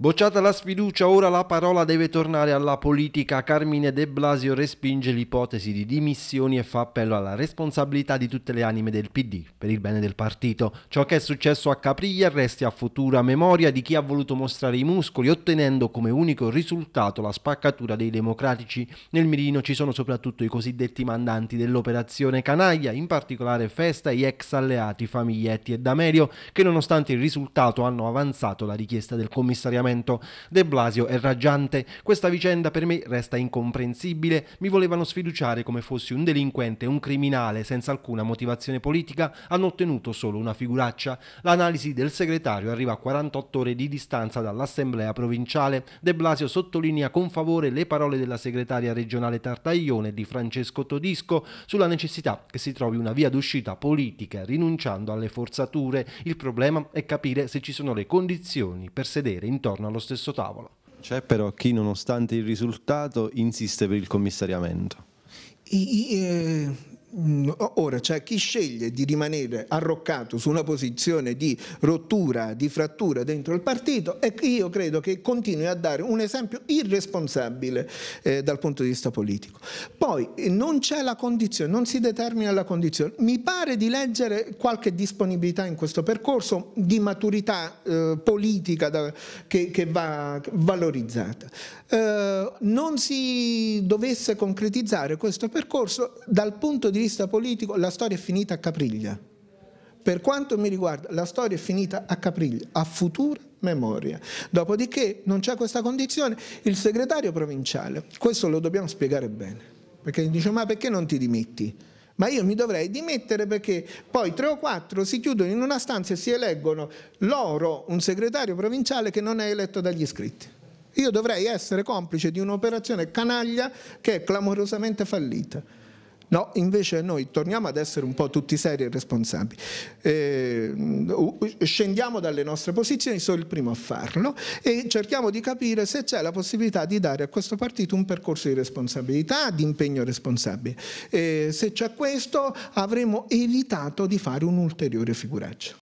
Bocciata la sfiducia, ora la parola deve tornare alla politica. Carmine De Blasio respinge l'ipotesi di dimissioni e fa appello alla responsabilità di tutte le anime del PD per il bene del partito. Ciò che è successo a Capriglia resti a futura memoria di chi ha voluto mostrare i muscoli, ottenendo come unico risultato la spaccatura dei democratici. Nel mirino ci sono soprattutto i cosiddetti mandanti dell'operazione Canaglia, in particolare Festa e gli ex alleati Famiglietti e D'Amelio, che nonostante il risultato hanno avanzato la richiesta del commissariamento momento. De Blasio è raggiante, questa vicenda per me resta incomprensibile, mi volevano sfiduciare come fossi un delinquente, un criminale senza alcuna motivazione politica, hanno ottenuto solo una figuraccia. L'analisi del segretario arriva a 48 ore di distanza dall'assemblea provinciale. De Blasio sottolinea con favore le parole della segretaria regionale Tartaglione di Francesco Todisco sulla necessità che si trovi una via d'uscita politica rinunciando alle forzature. Il problema è capire se ci sono le condizioni per sedere intorno attorno allo stesso tavolo. C'è però chi nonostante il risultato insiste per il commissariamento. I, i, eh, Mm, ora c'è cioè chi sceglie di rimanere arroccato su una posizione di rottura, di frattura dentro il partito e io credo che continui a dare un esempio irresponsabile eh, dal punto di vista politico. Poi eh, non c'è la condizione, non si determina la condizione. Mi pare di leggere qualche disponibilità in questo percorso di maturità eh, politica da, che, che, va valorizzata. Eh, non si dovesse concretizzare questo percorso dal punto di di vista politico la storia è finita a Capriglia. Per quanto mi riguarda, la storia è finita a Capriglia, a futura memoria. Dopodiché non c'è questa condizione, il segretario provinciale, questo lo dobbiamo spiegare bene, perché dice ma perché non ti dimetti? Ma io mi dovrei dimettere perché poi tre o quattro si chiudono in una stanza e si eleggono loro un segretario provinciale che non è eletto dagli iscritti. Io dovrei essere complice di un'operazione canaglia che è clamorosamente fallita. No, invece noi torniamo ad essere un po' tutti seri e responsabili. Eh, scendiamo dalle nostre posizioni, sono il primo a farlo e cerchiamo di capire se c'è la possibilità di dare a questo partito un percorso di responsabilità, di impegno responsabile. Eh, se c'è questo avremo evitato di fare un'ulteriore figuraccia.